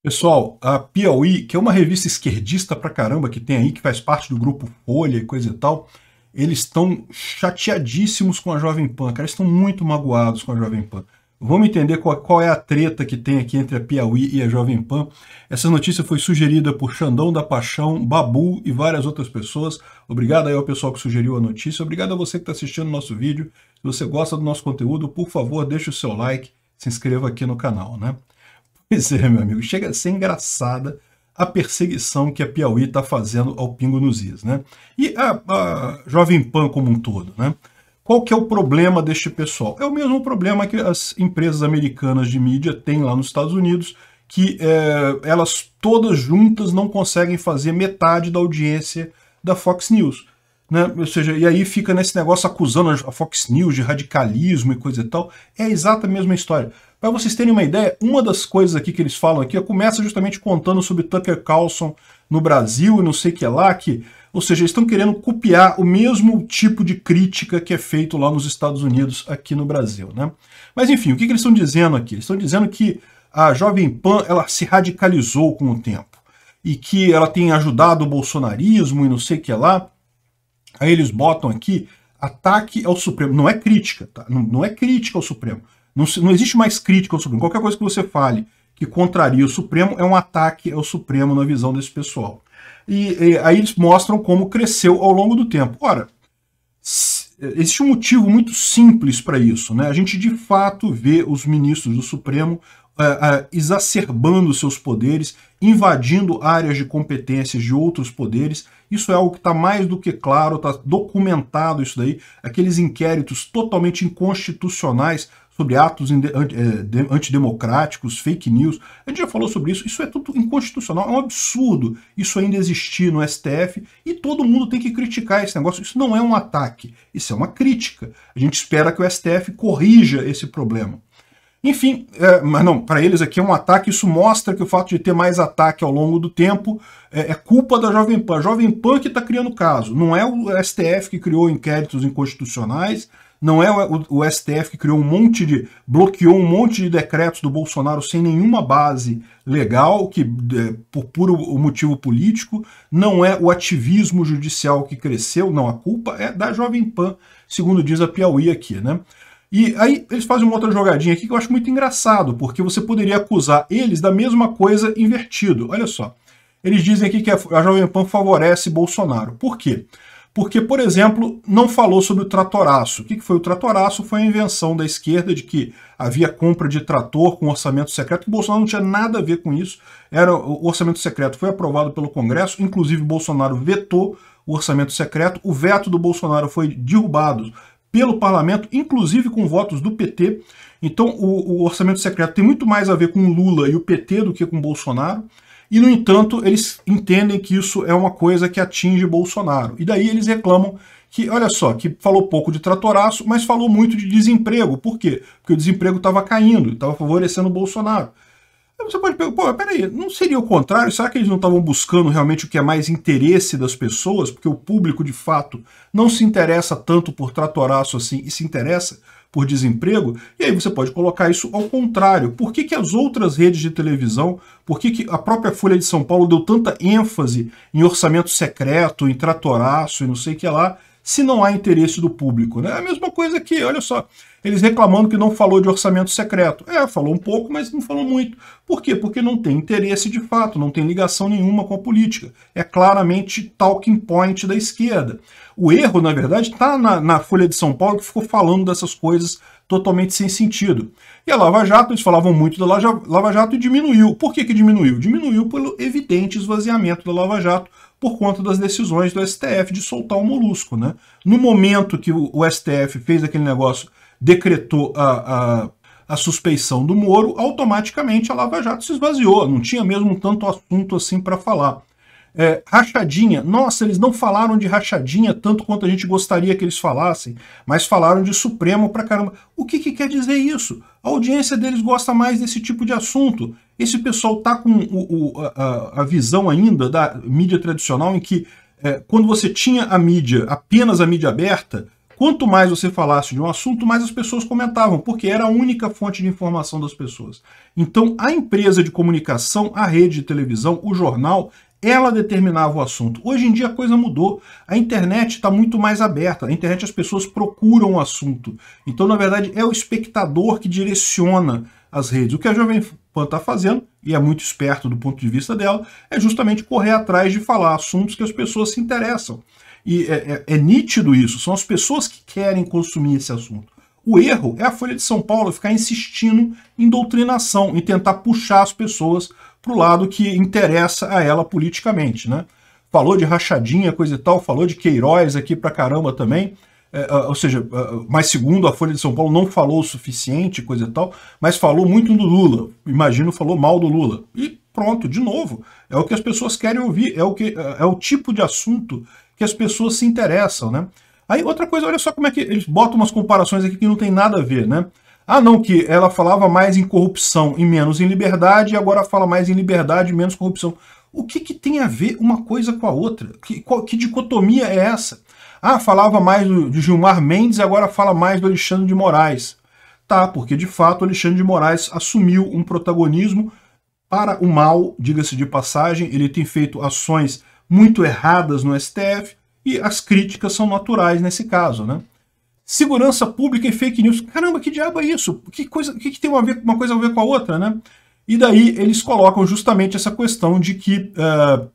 Pessoal, a Piauí, que é uma revista esquerdista pra caramba que tem aí, que faz parte do grupo Folha e coisa e tal, eles estão chateadíssimos com a Jovem Pan, cara, eles estão muito magoados com a Jovem Pan. Vamos entender qual, qual, é a treta que tem aqui entre a Piauí e a Jovem Pan. Essa notícia foi sugerida por Xandão da Paixão, Babu e várias outras pessoas. Obrigado aí ao pessoal que sugeriu a notícia. Obrigado a você que está assistindo o nosso vídeo. Se você gosta do nosso conteúdo, por favor, deixe o seu like, se inscreva aqui no canal, né? Pois é, meu amigo, chega a ser engraçada a perseguição que a Piauí está fazendo ao Pingo nos Is, né? E a, a, Jovem Pan como um todo, né? Qual que é o problema deste pessoal? É o mesmo problema que as empresas americanas de mídia têm lá nos Estados Unidos, que é, elas todas juntas não conseguem fazer metade da audiência da Fox News. Né? Ou seja, e aí fica nesse negócio acusando a Fox News de radicalismo e coisa e tal. É a exata mesma história. Para vocês terem uma ideia, uma das coisas aqui que eles falam aqui começa justamente contando sobre Tucker Carlson no Brasil e não sei o que lá, que, ou seja, eles estão querendo copiar o mesmo tipo de crítica que é feito lá nos Estados Unidos aqui no Brasil. Né? Mas enfim, o que, que eles estão dizendo aqui? Eles estão dizendo que a Jovem Pan ela se radicalizou com o tempo e que ela tem ajudado o bolsonarismo e não sei o que lá. Aí eles botam aqui ataque ao Supremo. Não é crítica, tá? Não, não é crítica ao Supremo. Não, não existe mais crítica ao Supremo. Qualquer coisa que você fale que contraria o Supremo é um ataque ao Supremo na visão desse pessoal. E, e aí eles mostram como cresceu ao longo do tempo. Ora, existe um motivo muito simples para isso. Né? A gente de fato vê os ministros do Supremo Uh, uh, exacerbando seus poderes, invadindo áreas de competências de outros poderes. Isso é algo que está mais do que claro, está documentado isso daí. Aqueles inquéritos totalmente inconstitucionais sobre atos eh, antidemocráticos, fake news. A gente já falou sobre isso. Isso é tudo inconstitucional, é um absurdo isso ainda existir no STF e todo mundo tem que criticar esse negócio. Isso não é um ataque, isso é uma crítica. A gente espera que o STF corrija esse problema. Enfim, é, mas não, para eles aqui é um ataque, isso mostra que o fato de ter mais ataque ao longo do tempo é, é culpa da Jovem Pan. A Jovem Pan que está criando caso, não é o STF que criou inquéritos inconstitucionais, não é o, STF que criou um monte de. bloqueou um monte de decretos do Bolsonaro sem nenhuma base legal, que é, por puro motivo político. Não é o ativismo judicial que cresceu, não. A culpa é da Jovem Pan, segundo diz a Piauí aqui, né? E aí eles fazem uma outra jogadinha aqui que eu acho muito engraçado, porque você poderia acusar eles da mesma coisa invertido. Olha só. Eles dizem aqui que a Jovem Pan favorece Bolsonaro. Por quê? porque, por exemplo, não falou sobre o tratoraço. O que foi o tratoraço? Foi a invenção da esquerda de que havia compra de trator com orçamento secreto, que Bolsonaro não tinha nada a ver com isso. Era O orçamento secreto foi aprovado pelo Congresso, inclusive Bolsonaro vetou o orçamento secreto. O veto do Bolsonaro foi derrubado pelo parlamento, inclusive com votos do PT. Então o, o orçamento secreto tem muito mais a ver com Lula e o PT do que com Bolsonaro. E, no entanto, eles entendem que isso é uma coisa que atinge Bolsonaro. E daí eles reclamam que, olha só, que falou pouco de tratoraço, mas falou muito de desemprego. Por quê? Porque o desemprego estava caindo, estava favorecendo o Bolsonaro você pode perguntar, pô, peraí, não seria o contrário? Será que eles não estavam buscando realmente o que é mais interesse das pessoas? Porque o público, de fato, não se interessa tanto por tratoraço assim e se interessa por desemprego? E aí você pode colocar isso ao contrário. Por que, que as outras redes de televisão, por que, que a própria Folha de São Paulo deu tanta ênfase em orçamento secreto, em tratoraço e não sei o que lá, se não há interesse do público. Né? É a mesma coisa aqui, olha só. Eles reclamando que não falou de orçamento secreto. É, falou um pouco, mas não falou muito. Por quê? Porque não tem interesse de fato, não tem ligação nenhuma com a política. É claramente talking point da esquerda. O erro, na verdade, está na, na Folha de São Paulo, que ficou falando dessas coisas totalmente sem sentido. E a Lava Jato, eles falavam muito da Lava Jato e diminuiu. Por que, que diminuiu? Diminuiu pelo evidente esvaziamento da Lava Jato por conta das decisões do STF de soltar o molusco. Né? No momento que o, STF fez aquele negócio, decretou a, a, a, suspeição do Moro, automaticamente a Lava Jato se esvaziou, não tinha mesmo tanto assunto assim para falar. É, rachadinha. Nossa, eles não falaram de rachadinha tanto quanto a gente gostaria que eles falassem, mas falaram de Supremo pra caramba. O que, que quer dizer isso? A audiência deles gosta mais desse tipo de assunto. Esse pessoal tá com o, o, a, a, visão ainda da mídia tradicional em que é, quando você tinha a mídia, apenas a mídia aberta, quanto mais você falasse de um assunto, mais as pessoas comentavam, porque era a única fonte de informação das pessoas. Então, a empresa de comunicação, a rede de televisão, o jornal, ela determinava o assunto. Hoje em dia a coisa mudou. A internet está muito mais aberta. A internet as pessoas procuram o assunto. Então, na verdade, é o espectador que direciona as redes. O que a Jovem Pan está fazendo, e é muito esperto do ponto de vista dela, é justamente correr atrás de falar assuntos que as pessoas se interessam. E é, é, é nítido isso. São as pessoas que querem consumir esse assunto. O erro é a Folha de São Paulo ficar insistindo em doutrinação, em tentar puxar as pessoas para o lado que interessa a ela politicamente, né? Falou de rachadinha, coisa e tal, falou de Queiroz aqui para caramba também, é, ah, ou seja, ah, mas segundo a Folha de São Paulo não falou o suficiente, coisa e tal, mas falou muito do Lula, imagino falou mal do Lula. E pronto, de novo, é o que as pessoas querem ouvir, é o, que, é, é o tipo de assunto que as pessoas se interessam, né? Aí outra coisa, olha só como é que eles botam umas comparações aqui que não tem nada a ver, né? Ah, não, que ela falava mais em corrupção e menos em liberdade, e agora fala mais em liberdade e menos corrupção. O que, que tem a ver uma coisa com a outra? Que, qual, que dicotomia é essa? Ah, falava mais do, do Gilmar Mendes e agora fala mais do Alexandre de Moraes. Tá, porque de fato Alexandre de Moraes assumiu um protagonismo para o mal, diga-se de passagem, ele tem feito ações muito erradas no STF e as críticas são naturais nesse caso, né? Segurança pública e fake news. Caramba, que diabo é isso? Que coisa, que, que tem uma, uma coisa a ver com a outra, né? E daí eles colocam justamente essa questão de que uh,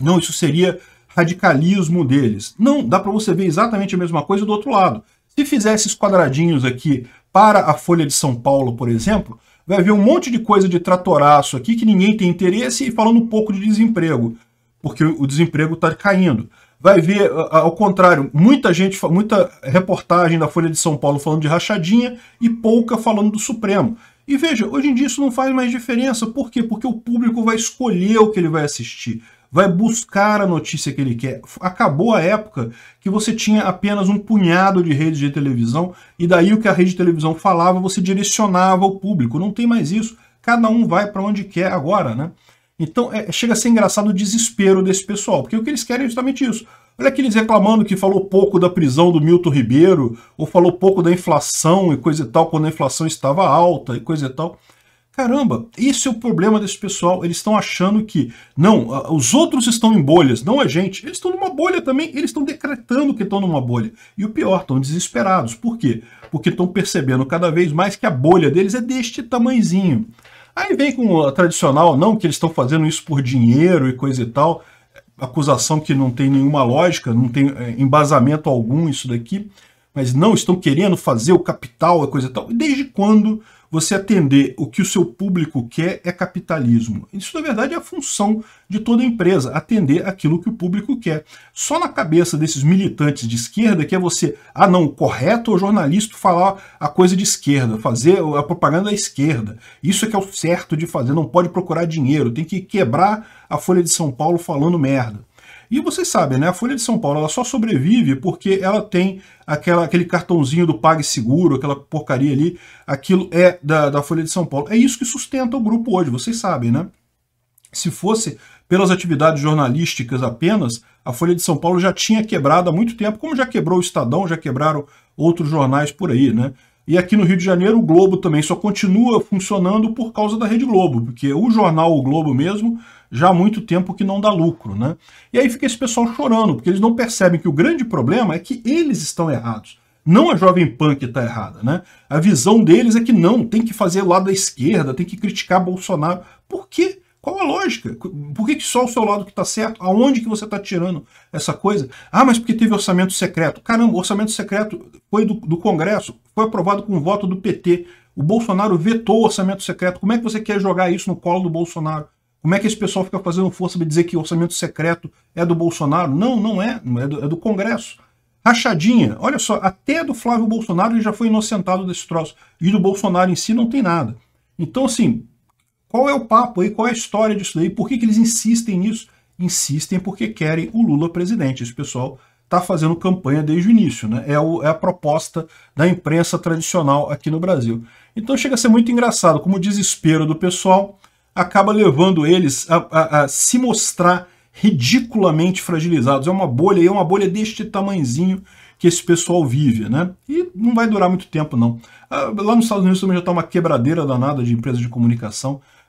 não, isso seria radicalismo deles. Não, dá para você ver exatamente a mesma coisa do outro lado. Se fizer esses quadradinhos aqui para a Folha de São Paulo, por exemplo, vai ver um monte de coisa de tratoraço aqui que ninguém tem interesse e falando um pouco de desemprego, porque o desemprego está caindo vai ver, ao contrário, muita gente, muita reportagem na Folha de São Paulo falando de rachadinha e pouca falando do Supremo. E veja, hoje em dia isso não faz mais diferença. Por quê? Porque o público vai escolher o que ele vai assistir, vai buscar a notícia que ele quer. Acabou a época que você tinha apenas um punhado de redes de televisão e daí o que a rede de televisão falava você direcionava ao público. Não tem mais isso. Cada um vai para onde quer agora, né? Então é, chega a ser engraçado o desespero desse pessoal, porque o que eles querem é justamente isso. Olha aqueles reclamando que falou pouco da prisão do Milton Ribeiro, ou falou pouco da inflação e coisa e tal, quando a inflação estava alta e coisa e tal. Caramba, esse é o problema desse pessoal. Eles estão achando que, não, os outros estão em bolhas, não a gente. Eles estão numa bolha também, eles estão decretando que estão numa bolha. E o pior, estão desesperados. Por quê? Porque estão percebendo cada vez mais que a bolha deles é deste tamanhozinho. Aí vem com a tradicional, não, que eles estão fazendo isso por dinheiro e coisa e tal, acusação que não tem nenhuma lógica, não tem é, embasamento algum isso daqui, mas não estão querendo fazer o capital, a coisa e tal. Desde quando você atender o que o seu público quer é capitalismo. Isso, na verdade, é a função de toda empresa, atender aquilo que o público quer. Só na cabeça desses militantes de esquerda que é você, ah não, correto é o jornalista falar a coisa de esquerda, fazer a propaganda da esquerda. Isso é que é o certo de fazer, não pode procurar dinheiro, tem que quebrar a Folha de São Paulo falando merda. E vocês sabem, né? A Folha de São Paulo ela só sobrevive porque ela tem aquela, aquele cartãozinho do PagSeguro, aquela porcaria ali. Aquilo é da, da Folha de São Paulo. É isso que sustenta o grupo hoje, vocês sabem, né? Se fosse pelas atividades jornalísticas apenas, a Folha de São Paulo já tinha quebrado há muito tempo, como já quebrou o Estadão, já quebraram outros jornais por aí, né? E aqui no Rio de Janeiro, o Globo também só continua funcionando por causa da Rede Globo, porque o jornal O Globo mesmo já há muito tempo que não dá lucro, né? E aí fica esse pessoal chorando, porque eles não percebem que o grande problema é que eles estão errados. Não a Jovem Pan que está errada, né? A visão deles é que não, tem que fazer o lado da esquerda, tem que criticar Bolsonaro. Por quê? Qual a lógica? Por que, que só o seu lado que está certo? Aonde que você está tirando essa coisa? Ah, mas porque teve orçamento secreto. Caramba, orçamento secreto foi do, do Congresso, foi aprovado com voto do PT. O Bolsonaro vetou o orçamento secreto. Como é que você quer jogar isso no colo do Bolsonaro? Como é que esse pessoal fica fazendo força para dizer que orçamento secreto é do Bolsonaro? Não, não é. É do, é do Congresso. Rachadinha. Olha só, até do Flávio Bolsonaro ele já foi inocentado desse troço. E do Bolsonaro em si não tem nada. Então, assim, qual é o papo aí? Qual é a história disso daí? Por que, que eles insistem nisso? Insistem porque querem o Lula presidente. Esse pessoal está fazendo campanha desde o início, né? É, o, é a proposta da imprensa tradicional aqui no Brasil. Então chega a ser muito engraçado como o desespero do pessoal acaba levando eles a, a, a se mostrar ridiculamente fragilizados. É uma bolha, é uma bolha deste tamanzinho que esse pessoal vive, né? E não vai durar muito tempo, não. Ah, lá nos Estados Unidos também já está uma quebradeira danada de empresas de comunicação